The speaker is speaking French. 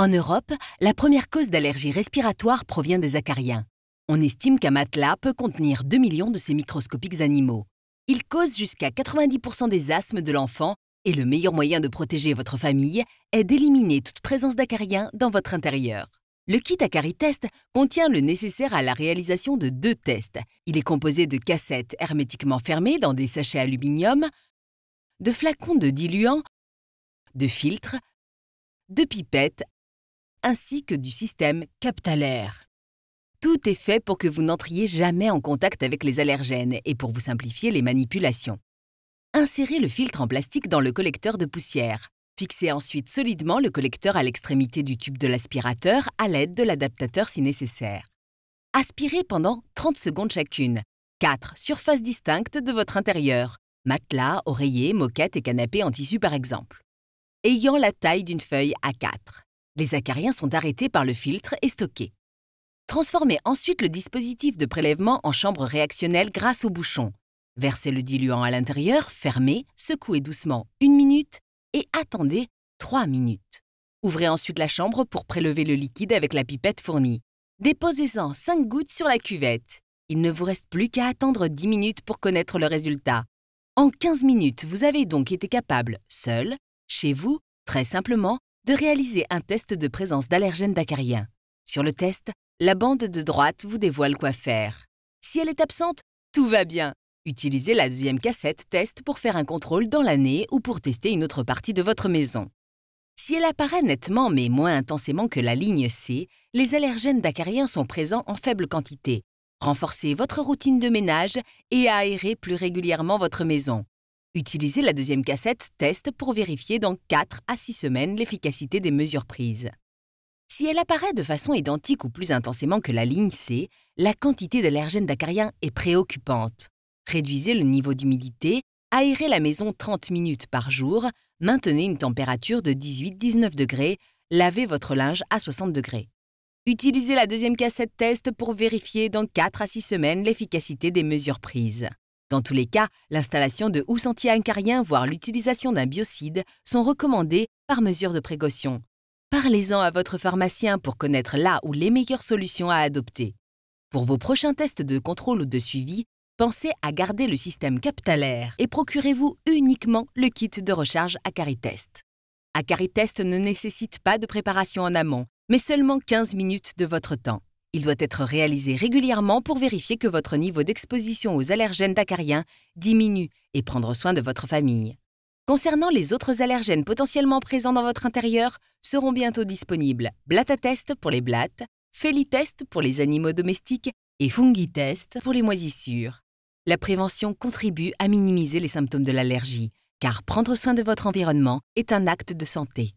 En Europe, la première cause d'allergie respiratoire provient des acariens. On estime qu'un matelas peut contenir 2 millions de ces microscopiques animaux. Ils causent jusqu'à 90% des asthmes de l'enfant et le meilleur moyen de protéger votre famille est d'éliminer toute présence d'acariens dans votre intérieur. Le kit Acari Test contient le nécessaire à la réalisation de deux tests. Il est composé de cassettes hermétiquement fermées dans des sachets aluminium, de flacons de diluant, de filtres, de pipettes ainsi que du système captalaire. Tout est fait pour que vous n'entriez jamais en contact avec les allergènes et pour vous simplifier les manipulations. Insérez le filtre en plastique dans le collecteur de poussière. Fixez ensuite solidement le collecteur à l'extrémité du tube de l'aspirateur à l'aide de l'adaptateur si nécessaire. Aspirez pendant 30 secondes chacune. 4 surfaces distinctes de votre intérieur. Matelas, oreillers, moquette et canapé en tissu par exemple. Ayant la taille d'une feuille A4 les acariens sont arrêtés par le filtre et stockés. Transformez ensuite le dispositif de prélèvement en chambre réactionnelle grâce au bouchon. Versez le diluant à l'intérieur, fermez, secouez doucement une minute et attendez 3 minutes. Ouvrez ensuite la chambre pour prélever le liquide avec la pipette fournie. Déposez-en 5 gouttes sur la cuvette. Il ne vous reste plus qu'à attendre 10 minutes pour connaître le résultat. En 15 minutes, vous avez donc été capable, seul, chez vous, très simplement, de réaliser un test de présence d'allergènes d'acariens. Sur le test, la bande de droite vous dévoile quoi faire. Si elle est absente, tout va bien. Utilisez la deuxième cassette test pour faire un contrôle dans l'année ou pour tester une autre partie de votre maison. Si elle apparaît nettement mais moins intensément que la ligne C, les allergènes d'acariens sont présents en faible quantité. Renforcez votre routine de ménage et aérez plus régulièrement votre maison. Utilisez la deuxième cassette Test pour vérifier dans 4 à 6 semaines l'efficacité des mesures prises. Si elle apparaît de façon identique ou plus intensément que la ligne C, la quantité d'allergènes d'acarien est préoccupante. Réduisez le niveau d'humidité, aérez la maison 30 minutes par jour, maintenez une température de 18-19 degrés, lavez votre linge à 60 degrés. Utilisez la deuxième cassette test pour vérifier dans 4 à 6 semaines l'efficacité des mesures prises. Dans tous les cas, l'installation de housses anti-ancariens, voire l'utilisation d'un biocide, sont recommandées par mesure de précaution. Parlez-en à votre pharmacien pour connaître là ou les meilleures solutions à adopter. Pour vos prochains tests de contrôle ou de suivi, pensez à garder le système captalaire et procurez-vous uniquement le kit de recharge Acaritest. Acaritest ne nécessite pas de préparation en amont, mais seulement 15 minutes de votre temps. Il doit être réalisé régulièrement pour vérifier que votre niveau d'exposition aux allergènes d'acariens diminue et prendre soin de votre famille. Concernant les autres allergènes potentiellement présents dans votre intérieur, seront bientôt disponibles Blatatest pour les blattes, Félitest pour les animaux domestiques et Fungitest pour les moisissures. La prévention contribue à minimiser les symptômes de l'allergie, car prendre soin de votre environnement est un acte de santé.